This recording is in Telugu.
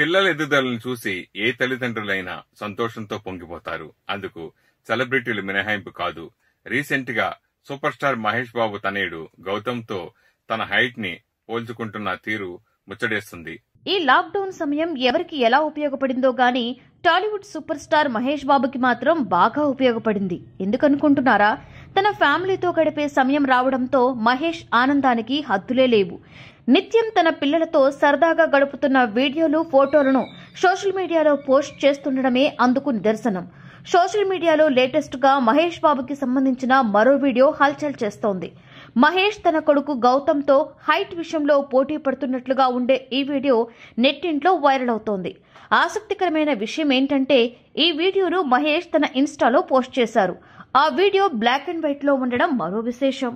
పిల్లల ఎదుదలను చూసి ఏ తల్లిదండ్రులైనా సంతోషంతో పొంగిపోతారు అందుకు సెలబ్రిటీలు మినహాయింపు కాదు రీసెంట్ గా సూపర్ స్టార్ మహేష్ బాబు తనయుడు గౌతమ్ తో తన హైట్ ని పోల్చుకుంటున్న తీరు ముచ్చడేస్తుంది ఈ లాక్ డౌన్ సమయం ఎవరికి ఎలా ఉపయోగపడిందో గాని టాలీవుడ్ సూపర్ స్టార్ మహేష్ బాబుకి మాత్రం బాగా ఉపయోగపడింది ఎందుకనుకుంటున్నారా తన ఫ్యామిలీతో గడిపే సమయం రావడంతో మహేష్ ఆనందానికి హద్దులే లేవు నిత్యం తన పిల్లలతో సరదాగా గడుపుతున్న వీడియోలు ఫోటోలను సోషల్ మీడియాలో పోస్ట్ చేస్తుండడమే అందుకు నిదర్శనం సోషల్ మీడియాలో లేటెస్ట్ గా మహేష్ బాబుకి సంబంధించిన మరో వీడియో హల్చల్ చేస్తోంది మహేష్ తన కొడుకు గౌతమ్తో హైట్ విషయంలో పోటీ పడుతున్నట్లుగా ఉండే ఈ వీడియో నెట్టింట్లో వైరల్ అవుతోంది ఆసక్తికరమైన విషయం ఏంటంటే ఈ వీడియోను మహేష్ తన ఇన్స్టాలో పోస్ట్ చేశారు ఆ వీడియో బ్లాక్ అండ్ వైట్లో ఉండడం మరో విశేషం